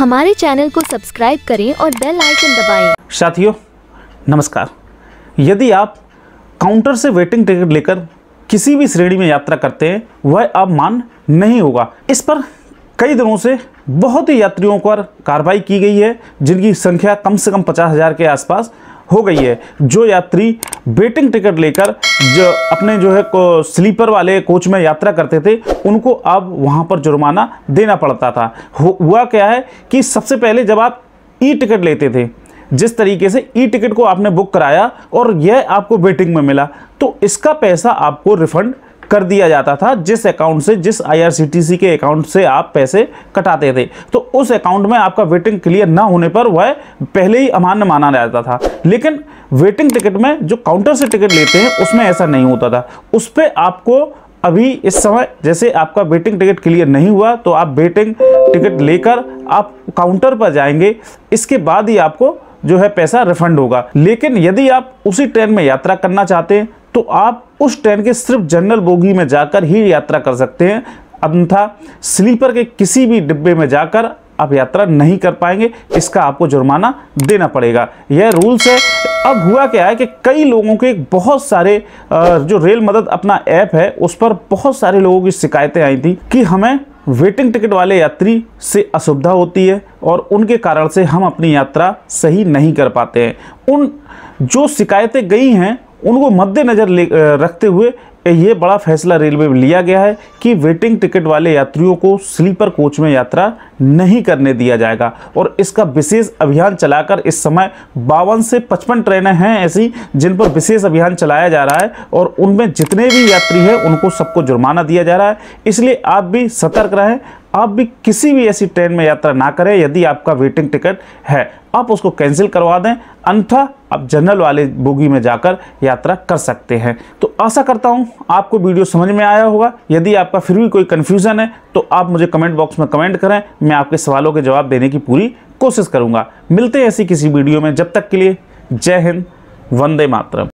हमारे चैनल को सब्सक्राइब करें और बेल आइकन दबाएं। साथियों नमस्कार यदि आप काउंटर से वेटिंग टिकट लेकर किसी भी श्रेणी में यात्रा करते हैं वह अब मान नहीं होगा इस पर कई दिनों से बहुत ही यात्रियों पर कार्रवाई की गई है जिनकी संख्या कम से कम पचास हज़ार के आसपास हो गई है जो यात्री वेटिंग टिकट लेकर जो अपने जो है स्लीपर वाले कोच में यात्रा करते थे उनको अब वहाँ पर जुर्माना देना पड़ता था हुआ क्या है कि सबसे पहले जब आप ई टिकट लेते थे जिस तरीके से ई टिकट को आपने बुक कराया और यह आपको वेटिंग में मिला तो इसका पैसा आपको रिफंड कर दिया जाता था जिस अकाउंट से जिस आईआरसीटीसी के अकाउंट से आप पैसे कटाते थे तो उस अकाउंट में आपका वेटिंग क्लियर ना होने पर वह पहले ही अमान्य माना जाता था लेकिन वेटिंग टिकट में जो काउंटर से टिकट लेते हैं उसमें ऐसा नहीं होता था उस पर आपको अभी इस समय जैसे आपका वेटिंग टिकट क्लियर नहीं हुआ तो आप वेटिंग टिकट लेकर आप काउंटर पर जाएंगे इसके बाद ही आपको जो है पैसा रिफंड होगा लेकिन यदि आप उसी ट्रेन में यात्रा करना चाहते हैं तो आप उस ट्रेन के सिर्फ जनरल बोगी में जाकर ही यात्रा कर सकते हैं अन्यथा स्लीपर के किसी भी डिब्बे में जाकर आप यात्रा नहीं कर पाएंगे इसका आपको जुर्माना देना पड़ेगा यह रूल्स है अब हुआ क्या है कि कई लोगों के बहुत सारे जो रेल मदद अपना ऐप है उस पर बहुत सारे लोगों की शिकायतें आई थी कि हमें वेटिंग टिकट वाले यात्री से असुविधा होती है और उनके कारण से हम अपनी यात्रा सही नहीं कर पाते हैं उन जो शिकायतें गई हैं उनको मद्देनज़र रखते हुए ये बड़ा फैसला रेलवे में लिया गया है कि वेटिंग टिकट वाले यात्रियों को स्लीपर कोच में यात्रा नहीं करने दिया जाएगा और इसका विशेष अभियान चलाकर इस समय बावन से पचपन ट्रेनें हैं ऐसी जिन पर विशेष अभियान चलाया जा रहा है और उनमें जितने भी यात्री हैं उनको सबको जुर्माना दिया जा रहा है इसलिए आप भी सतर्क रहें आप भी किसी भी ऐसी ट्रेन में यात्रा ना करें यदि आपका वेटिंग टिकट है आप उसको कैंसिल करवा दें अन्यथा आप जनरल वाले बोगी में जाकर यात्रा कर सकते हैं तो आशा करता हूँ आपको वीडियो समझ में आया होगा यदि आपका फिर भी कोई कन्फ्यूज़न है तो आप मुझे कमेंट बॉक्स में कमेंट करें मैं आपके सवालों के जवाब देने की पूरी कोशिश करूँगा मिलते हैं ऐसी किसी वीडियो में जब तक के लिए जय हिंद वंदे मातरम